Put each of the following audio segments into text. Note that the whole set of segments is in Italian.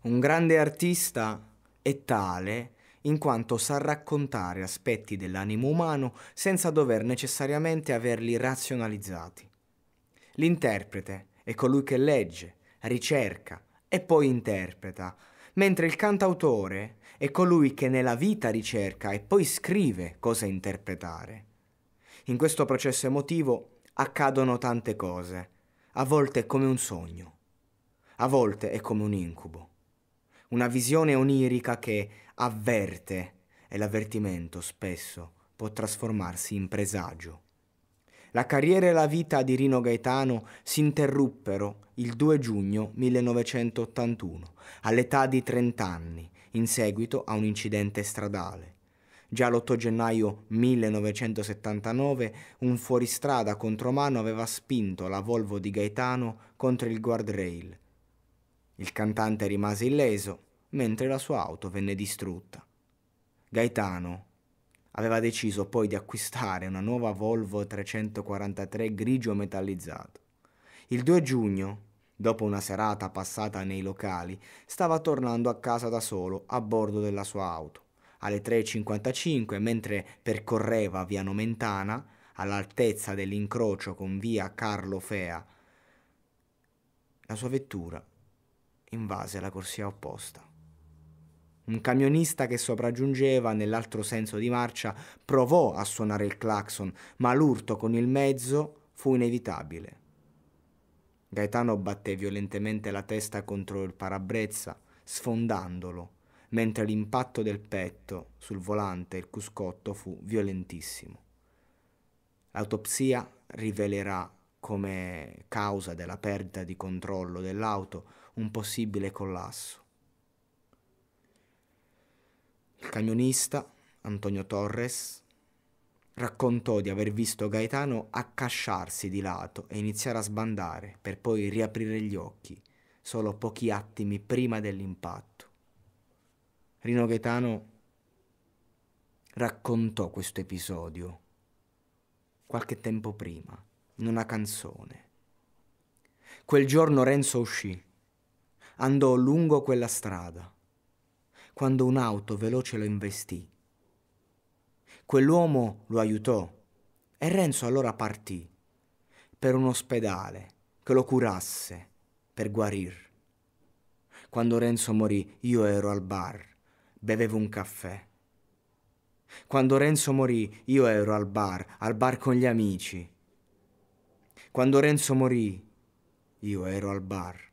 Un grande artista è tale in quanto sa raccontare aspetti dell'animo umano senza dover necessariamente averli razionalizzati. L'interprete è colui che legge, ricerca e poi interpreta, mentre il cantautore è colui che nella vita ricerca e poi scrive cosa interpretare. In questo processo emotivo accadono tante cose, a volte è come un sogno, a volte è come un incubo una visione onirica che avverte e l'avvertimento spesso può trasformarsi in presagio. La carriera e la vita di Rino Gaetano si interruppero il 2 giugno 1981, all'età di 30 anni, in seguito a un incidente stradale. Già l'8 gennaio 1979 un fuoristrada contromano aveva spinto la Volvo di Gaetano contro il guardrail, il cantante rimase illeso mentre la sua auto venne distrutta. Gaetano aveva deciso poi di acquistare una nuova Volvo 343 grigio metallizzato. Il 2 giugno, dopo una serata passata nei locali, stava tornando a casa da solo a bordo della sua auto. Alle 3.55, mentre percorreva via Nomentana, all'altezza dell'incrocio con via Carlo Fea, la sua vettura invase la corsia opposta. Un camionista che sopraggiungeva nell'altro senso di marcia provò a suonare il clacson, ma l'urto con il mezzo fu inevitabile. Gaetano batté violentemente la testa contro il parabrezza, sfondandolo, mentre l'impatto del petto sul volante e il cuscotto fu violentissimo. L'autopsia rivelerà come causa della perdita di controllo dell'auto un possibile collasso. Il camionista, Antonio Torres, raccontò di aver visto Gaetano accasciarsi di lato e iniziare a sbandare per poi riaprire gli occhi solo pochi attimi prima dell'impatto. Rino Gaetano raccontò questo episodio qualche tempo prima in una canzone. Quel giorno Renzo uscì andò lungo quella strada, quando un'auto veloce lo investì. Quell'uomo lo aiutò e Renzo allora partì per un ospedale che lo curasse per guarir. Quando Renzo morì io ero al bar, bevevo un caffè. Quando Renzo morì io ero al bar, al bar con gli amici. Quando Renzo morì io ero al bar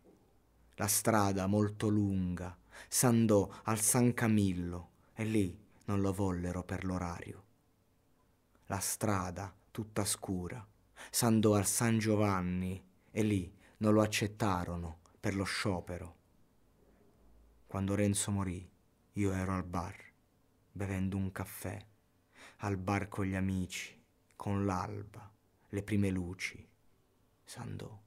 la strada molto lunga, s'andò al San Camillo e lì non lo vollero per l'orario. La strada tutta scura, s'andò al San Giovanni e lì non lo accettarono per lo sciopero. Quando Renzo morì, io ero al bar, bevendo un caffè, al bar con gli amici, con l'alba, le prime luci. Sandò.